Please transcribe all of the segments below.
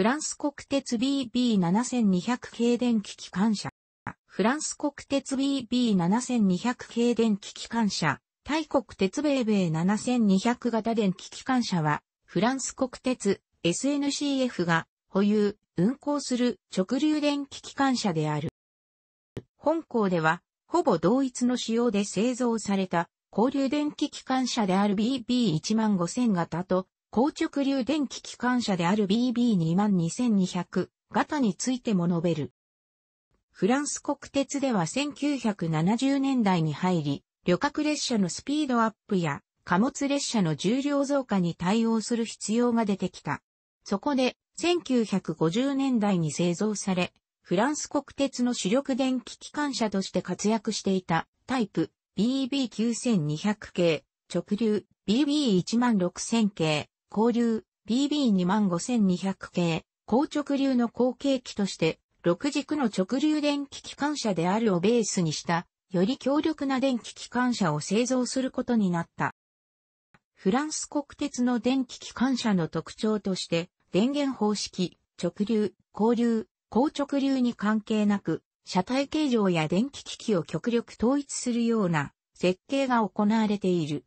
フランス国鉄 BB7200 系電気機関車。フランス国鉄 BB7200 系電気機関車。大国鉄米米7200型電気機関車は、フランス国鉄 SNCF が保有、運行する直流電気機関車である。本校では、ほぼ同一の仕様で製造された交流電気機関車である BB15000 型と硬直流電気機関車である BB22200 型についても述べる。フランス国鉄では1970年代に入り、旅客列車のスピードアップや貨物列車の重量増加に対応する必要が出てきた。そこで1950年代に製造され、フランス国鉄の主力電気機関車として活躍していたタイプ BB9200 系、直流 BB16000 系、交流 BB25200 系、高直流の後継機として、6軸の直流電気機関車であるをベースにした、より強力な電気機関車を製造することになった。フランス国鉄の電気機関車の特徴として、電源方式、直流、交流、高直流に関係なく、車体形状や電気機器を極力統一するような設計が行われている。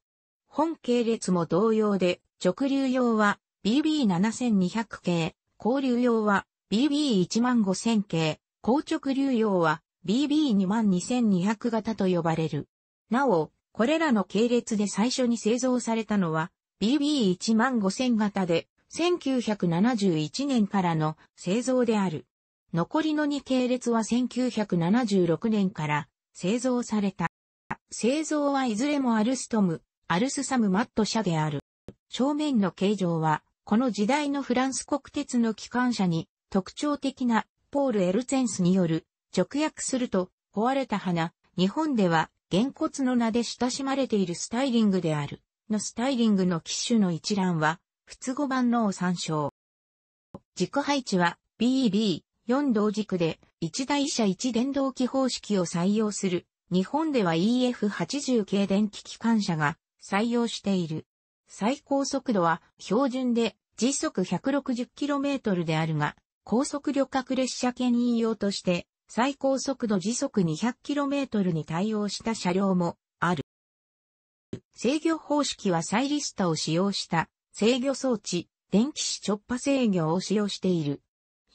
本系列も同様で、直流用は BB7200 系、交流用は BB15000 系、硬直流用は BB22200 型と呼ばれる。なお、これらの系列で最初に製造されたのは BB15000 型で1971年からの製造である。残りの2系列は1976年から製造された。製造はいずれもアルストム、アルスサムマット社である。正面の形状は、この時代のフランス国鉄の機関車に特徴的なポール・エルゼンスによる直訳すると壊れた花、日本では原骨の名で親しまれているスタイリングであるのスタイリングの機種の一覧は通語版のを参照。軸配置は BB4 同軸で1台車1電動機方式を採用する日本では EF80 系電気機関車が採用している。最高速度は標準で時速 160km であるが、高速旅客列車牽引用として最高速度時速 200km に対応した車両もある。制御方式はサイリスタを使用した制御装置、電気子直波制御を使用している。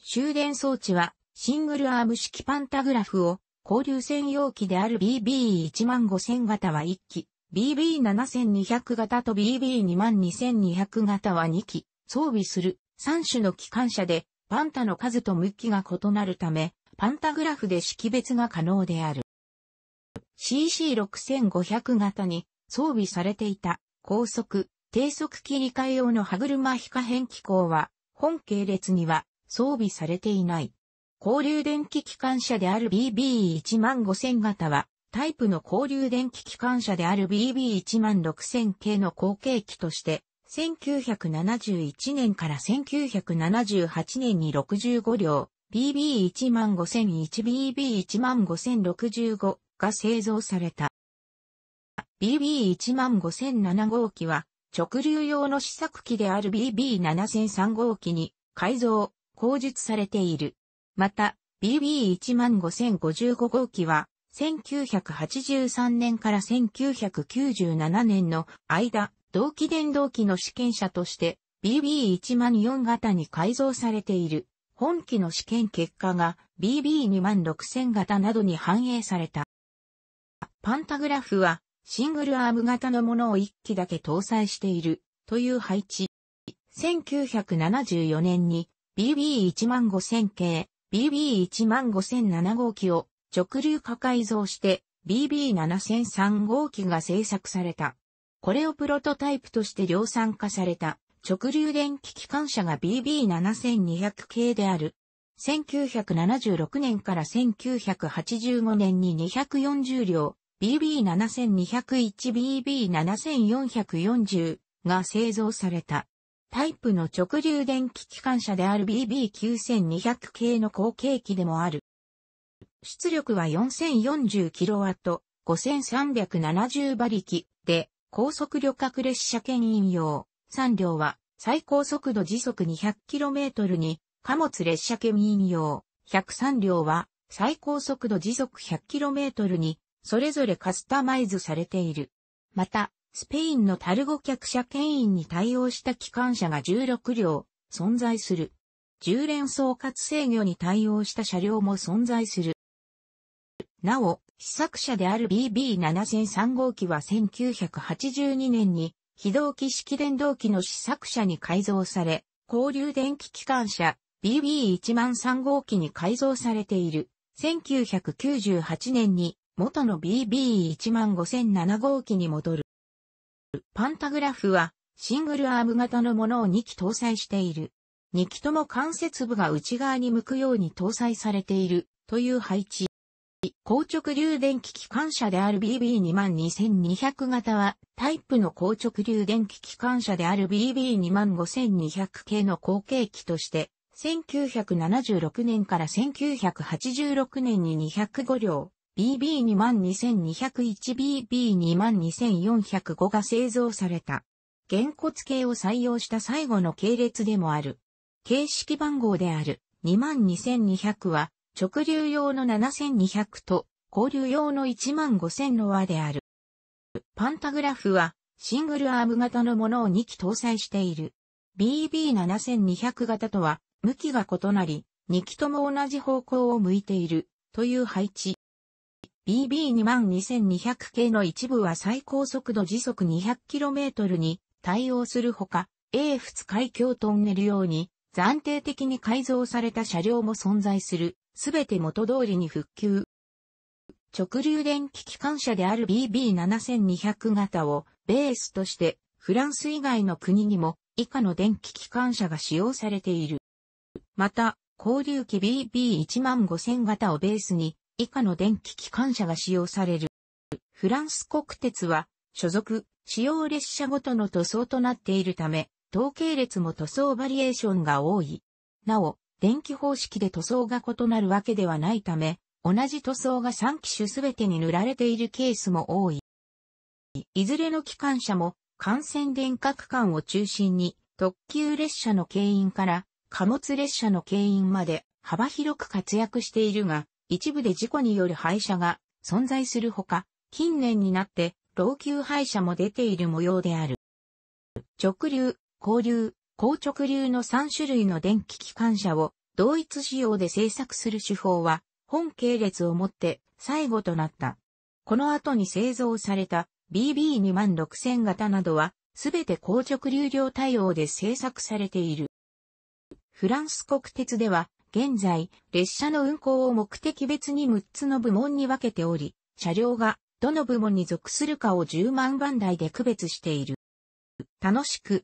終電装置はシングルアーム式パンタグラフを交流専用機である BB15000 型は1機、BB7200 型と BB22200 型は2機装備する3種の機関車でパンタの数と向きが異なるためパンタグラフで識別が可能である。CC6500 型に装備されていた高速低速切り替え用の歯車非可変機構は本系列には装備されていない。交流電気機関車である BB15000 型はタイプの交流電気機関車である BB16000 系の後継機として、1971年から1978年に65両、BB15001、BB15065 が製造された。BB15007 号機は、直流用の試作機である BB7003 号機に改造、口述されている。また、BB15055 号機は、1983年から1997年の間、同期電動機の試験車として BB104 型に改造されている。本機の試験結果が BB26000 型などに反映された。パンタグラフはシングルアーム型のものを1機だけ搭載しているという配置。1974年に BB15000 系、BB15007 号機を直流化改造して BB7003 号機が製作された。これをプロトタイプとして量産化された直流電気機関車が BB7200 系である。1976年から1985年に240両、BB7201、BB7440 が製造された。タイプの直流電気機関車である BB9200 系の後継機でもある。出力は 4040kW、5370馬力で、高速旅客列車牽引用。3両は、最高速度時速 200km に、貨物列車牽引用。103両は、最高速度時速 100km に、それぞれカスタマイズされている。また、スペインのタルゴ客車牽引に対応した機関車が16両存在する。10連総括制御に対応した車両も存在する。なお、試作車である BB7003 号機は1982年に非同期式電動機の試作車に改造され、交流電気機関車 BB103 号機に改造されている。1998年に元の BB15007 号機に戻る。パンタグラフはシングルアーム型のものを2機搭載している。2機とも関節部が内側に向くように搭載されているという配置。硬直流電気機関車である BB22200 型は、タイプの硬直流電気機関車である BB25200 系の後継機として、1976年から1986年に205両、BB22201、BB22405 が製造された。原骨系を採用した最後の系列でもある。形式番号である22200は、直流用の7200と、交流用の15000ロアである。パンタグラフは、シングルアーム型のものを2機搭載している。BB7200 型とは、向きが異なり、2機とも同じ方向を向いている、という配置。BB22200 系の一部は最高速度時速 200km に対応するほか、A 2海峡トンネル用に暫定的に改造された車両も存在するすべて元通りに復旧。直流電気機関車である BB7200 型をベースとしてフランス以外の国にも以下の電気機関車が使用されている。また、交流機 BB15000 型をベースに以下の電気機関車が使用される。フランス国鉄は所属、使用列車ごとの塗装となっているため、統計列も塗装バリエーションが多い。なお、電気方式で塗装が異なるわけではないため、同じ塗装が3機種すべてに塗られているケースも多い。いずれの機関車も、幹線電化区間を中心に、特急列車の牽引から、貨物列車の牽引まで幅広く活躍しているが、一部で事故による廃車が存在するほか、近年になって老朽廃車も出ている模様である。直流、交流、硬直流の3種類の電気機関車を同一仕様で製作する手法は本系列をもって最後となった。この後に製造された BB26000 型などはすべて硬直流量対応で製作されている。フランス国鉄では現在列車の運行を目的別に6つの部門に分けており、車両がどの部門に属するかを10万番台で区別している。楽しく